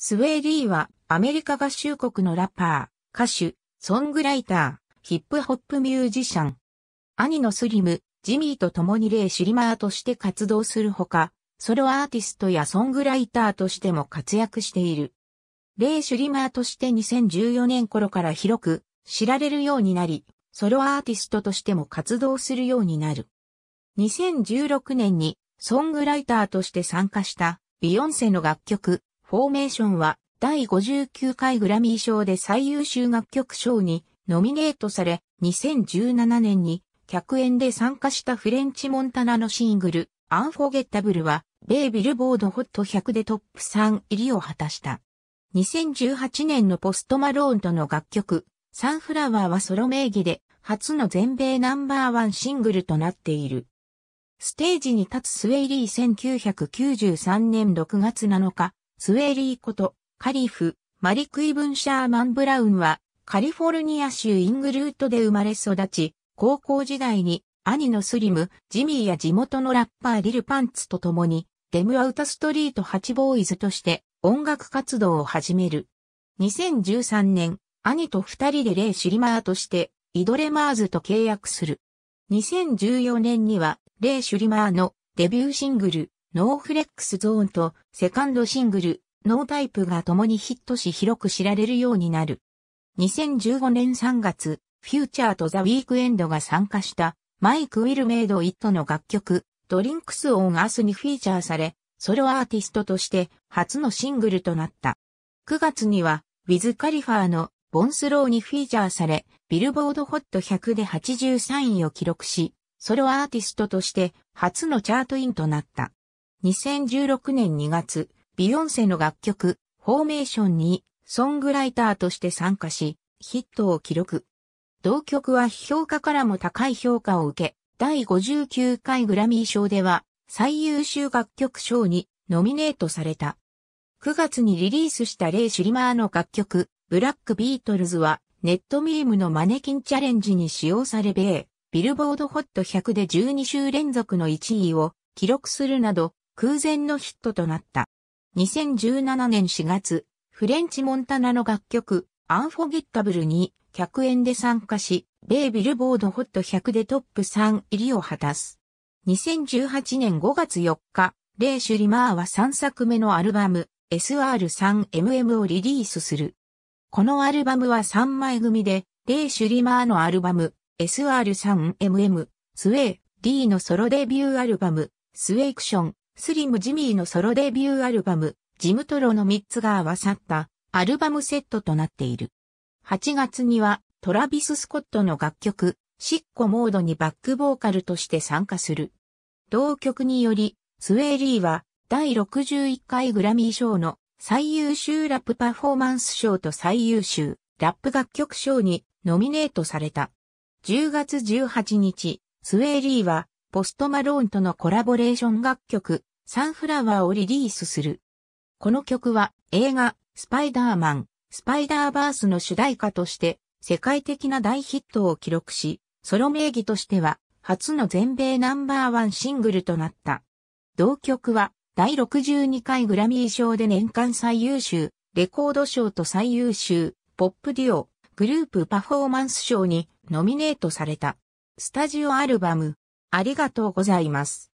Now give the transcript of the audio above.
スウェーリーはアメリカ合衆国のラッパー、歌手、ソングライター、ヒップホップミュージシャン。兄のスリム、ジミーと共にレイ・シリマーとして活動するほか、ソロアーティストやソングライターとしても活躍している。レイ・シュリマーとして2014年頃から広く知られるようになり、ソロアーティストとしても活動するようになる。2016年にソングライターとして参加したビヨンセの楽曲フォーメーションは第59回グラミー賞で最優秀楽曲賞にノミネートされ、2017年に客演で参加したフレンチ・モンタナのシングル、アンフォゲッタブルは、ベイビルボードホット100でトップ3入りを果たした。2018年のポストマローンとの楽曲、サンフラワーはソロ名義で、初の全米ナンバーワンシングルとなっている。ステージに立つスウェイリー1993年6月7日、スウェーリーこと、カリフ、マリクイブン・シャーマン・ブラウンは、カリフォルニア州イングルートで生まれ育ち、高校時代に兄のスリム、ジミーや地元のラッパーリル・パンツと共に、デム・アウタ・ストリート・ハチ・ボーイズとして音楽活動を始める。2013年、兄と二人でレイ・シュリマーとして、イドレマーズと契約する。2014年には、レイ・シュリマーのデビューシングル、ノーフレックスゾーンとセカンドシングル、ノータイプが共にヒットし広く知られるようになる。2015年3月、フューチャーとザ・ウィークエンドが参加したマイク・ウィル・メイド・イットの楽曲、ドリンクス・オン・アースにフィーチャーされ、ソロアーティストとして初のシングルとなった。9月には、ウィズ・カリファーのボンスローにフィーチャーされ、ビルボードホット100で83位を記録し、ソロアーティストとして初のチャートインとなった。2016年2月、ビヨンセの楽曲、フォーメーションに、ソングライターとして参加し、ヒットを記録。同曲は批評家からも高い評価を受け、第59回グラミー賞では、最優秀楽曲賞にノミネートされた。9月にリリースしたレイ・シュリマーの楽曲、ブラックビートルズは、ネットミームのマネキンチャレンジに使用され米、ビルボードホット100で12週連続の1位を記録するなど、空前のヒットとなった。2017年4月、フレンチ・モンタナの楽曲、アンフォギッタブルに100円で参加し、ベイビルボードホット100でトップ3入りを果たす。2018年5月4日、レイ・シュリマーは3作目のアルバム、SR3MM をリリースする。このアルバムは3枚組で、レイ・シュリマーのアルバム、SR3MM、スウェイ、D のソロデビューアルバム、スウェイクション、スリム・ジミーのソロデビューアルバム、ジムトロの3つが合わさったアルバムセットとなっている。8月にはトラビス・スコットの楽曲、シッコモードにバックボーカルとして参加する。同曲により、スウェーリーは第61回グラミー賞の最優秀ラップパフォーマンス賞と最優秀ラップ楽曲賞にノミネートされた。10月18日、スウェーリーはポストマローンとのコラボレーション楽曲サンフラワーをリリースする。この曲は映画スパイダーマン、スパイダーバースの主題歌として世界的な大ヒットを記録し、ソロ名義としては初の全米ナンバーワンシングルとなった。同曲は第62回グラミー賞で年間最優秀、レコード賞と最優秀、ポップデュオ、グループパフォーマンス賞にノミネートされた。スタジオアルバム、ありがとうございます。